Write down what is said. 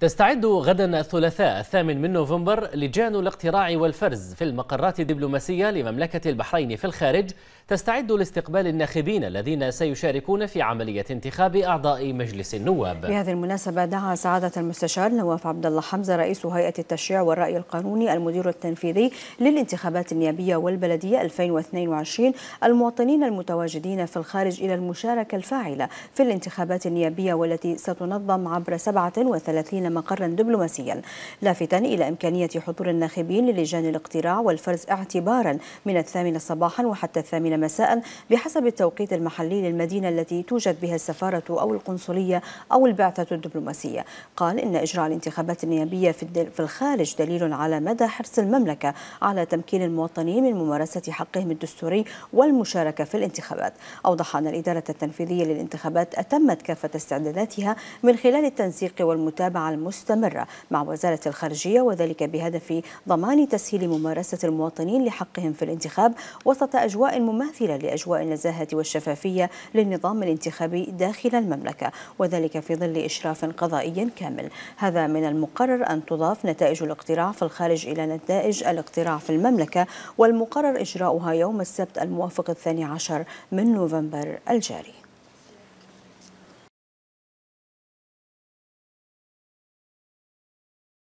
تستعد غدا الثلاثاء الثامن من نوفمبر لجان الاقتراع والفرز في المقرات الدبلوماسية لمملكة البحرين في الخارج تستعد لاستقبال الناخبين الذين سيشاركون في عملية انتخاب أعضاء مجلس النواب بهذه المناسبة دعا سعادة المستشار نواف عبد الله حمزة رئيس هيئة التشريع والرأي القانوني المدير التنفيذي للانتخابات النيابية والبلدية 2022 المواطنين المتواجدين في الخارج إلى المشاركة الفاعلة في الانتخابات النيابية والتي ستنظم عبر 37 مقرا دبلوماسيا لافتا إلى إمكانية حضور الناخبين للجان الاقتراع والفرز اعتبارا من الثامنة صباحا وحتى الثامنة مساء بحسب التوقيت المحلي للمدينة التي توجد بها السفارة أو القنصلية أو البعثة الدبلوماسية قال إن إجراء الانتخابات النيابية في الخارج دليل على مدى حرص المملكة على تمكين المواطنين من ممارسة حقهم الدستوري والمشاركة في الانتخابات أوضح أن الإدارة التنفيذية للانتخابات أتمت كافة استعداداتها من خلال التنسيق والمتابعة مستمرة مع وزارة الخارجية وذلك بهدف ضمان تسهيل ممارسة المواطنين لحقهم في الانتخاب وسط أجواء مماثلة لأجواء النزاهة والشفافية للنظام الانتخابي داخل المملكة وذلك في ظل إشراف قضائي كامل هذا من المقرر أن تضاف نتائج الاقتراع في الخارج إلى نتائج الاقتراع في المملكة والمقرر إجراؤها يوم السبت الموافق الثاني عشر من نوفمبر الجاري